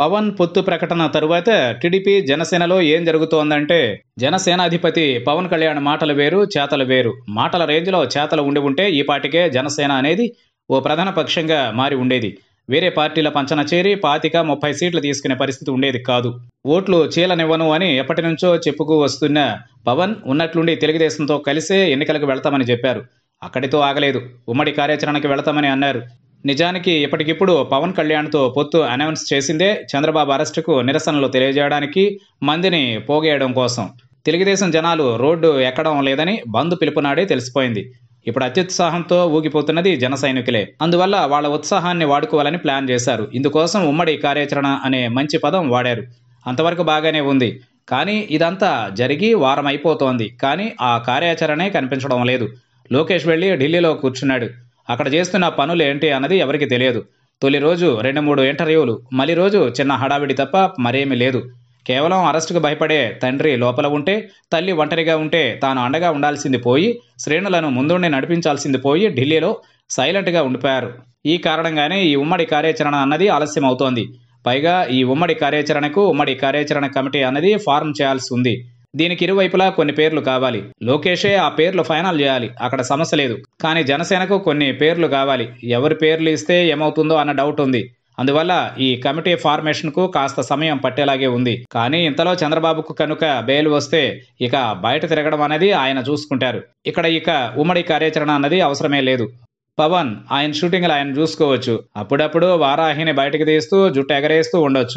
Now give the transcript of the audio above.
పవన్ పొత్తు ప్రకటన తరువాత టీడీపీ జనసేనలో ఏం జరుగుతోందంటే జనసేనాధిపతి పవన్ కళ్యాణ్ మాటలు వేరు చేతలు వేరు మాటల రేంజ్లో చేతలు ఉండి ఉంటే ఈ పాటికే జనసేన అనేది ఓ ప్రధాన పక్షంగా మారి ఉండేది వేరే పార్టీల పంచన చేరి పాతిక ముప్పై సీట్లు తీసుకునే పరిస్థితి ఉండేది కాదు ఓట్లు చీలనివ్వను అని ఎప్పటి నుంచో చెప్పుకు వస్తున్న పవన్ ఉన్నట్లుండి తెలుగుదేశంతో కలిసే ఎన్నికలకు వెళ్తామని చెప్పారు అక్కడితో ఆగలేదు ఉమ్మడి కార్యాచరణకి వెళతామని అన్నారు నిజానికి ఇప్పటికిప్పుడు పవన్ కళ్యాణ్తో పొత్తు అనౌన్స్ చేసిందే చంద్రబాబు అరెస్టుకు నిరసనలు తెలియజేయడానికి మందిని పోగేయడం కోసం తెలుగుదేశం జనాలు రోడ్డు ఎక్కడం లేదని బంద్ పిలుపునాడే తెలిసిపోయింది ఇప్పుడు అత్యుత్సాహంతో ఊగిపోతున్నది జన సైనికులే అందువల్ల వాళ్ళ ఉత్సాహాన్ని వాడుకోవాలని ప్లాన్ చేశారు ఇందుకోసం ఉమ్మడి కార్యాచరణ అనే మంచి పదం వాడారు అంతవరకు బాగానే ఉంది కానీ ఇదంతా జరిగి వారం అయిపోతోంది కానీ ఆ కార్యాచరణే కనిపించడం లేదు లోకేష్ వెళ్ళి ఢిల్లీలో కూర్చున్నాడు అక్కడ చేస్తున్న పనులు ఏంటి అన్నది ఎవరికి తెలియదు తొలి రోజు రెండు మూడు ఇంటర్వ్యూలు మళ్ళీ రోజు చిన్న హడావిడి తప్ప మరేమీ లేదు కేవలం అరెస్టుకు భయపడే తండ్రి లోపల ఉంటే తల్లి ఒంటరిగా ఉంటే తాను అండగా ఉండాల్సింది పోయి శ్రేణులను ముందుండి నడిపించాల్సింది పోయి ఢిల్లీలో సైలెంట్గా ఉండిపోయారు ఈ కారణంగానే ఈ ఉమ్మడి కార్యాచరణ అన్నది ఆలస్యం అవుతోంది పైగా ఈ ఉమ్మడి కార్యాచరణకు ఉమ్మడి కార్యాచరణ కమిటీ అన్నది ఫారం చేయాల్సి ఉంది దీనికి ఇరువైపులా కొన్ని పేర్లు కావాలి లోకేషే ఆ పేర్లు ఫైనల్ చేయాలి అక్కడ సమస్య లేదు కానీ జనసేనకు కొన్ని పేర్లు కావాలి ఎవరి పేర్లు ఇస్తే ఏమవుతుందో అన్న డౌట్ ఉంది అందువల్ల ఈ కమిటీ ఫార్మేషన్కు కాస్త సమయం పట్టేలాగే ఉంది కానీ ఇంతలో చంద్రబాబుకు కనుక బెయిల్ వస్తే ఇక బయట తిరగడం అనేది ఆయన చూసుకుంటారు ఇక్కడ ఇక ఉమ్మడి కార్యాచరణ అన్నది అవసరమే లేదు పవన్ ఆయన షూటింగ్లు ఆయన చూసుకోవచ్చు అప్పుడప్పుడు వారాహిని బయటకు తీస్తూ జుట్టు ఎగరేస్తూ ఉండొచ్చు